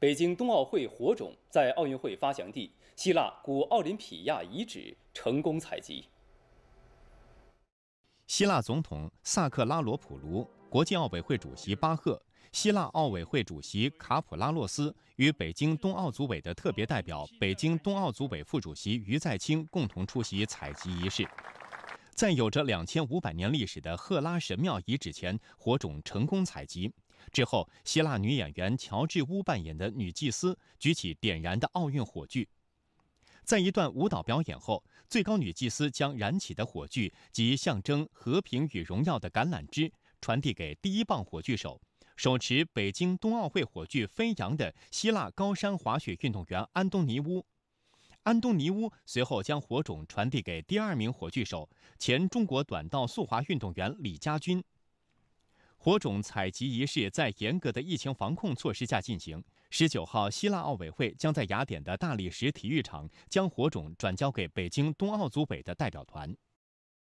北京冬奥会火种在奥运会发祥地希腊古奥林匹亚遗址成功采集。希腊总统萨克拉罗普卢、国际奥委会主席巴赫、希腊奥委会主席卡普拉洛斯与北京冬奥组委的特别代表、北京冬奥组委副主席于再清共同出席采集仪式。在有着两千五百年历史的赫拉神庙遗址前，火种成功采集。之后，希腊女演员乔治乌扮演的女祭司举起点燃的奥运火炬，在一段舞蹈表演后，最高女祭司将燃起的火炬及象征和平与荣耀的橄榄枝传递给第一棒火炬手，手持北京冬奥会火炬飞扬的希腊高山滑雪运动员安东尼乌。安东尼乌随后将火种传递给第二名火炬手，前中国短道速滑运动员李佳军。火种采集仪式在严格的疫情防控措施下进行。十九号，希腊奥委会将在雅典的大理石体育场将火种转交给北京冬奥组委的代表团。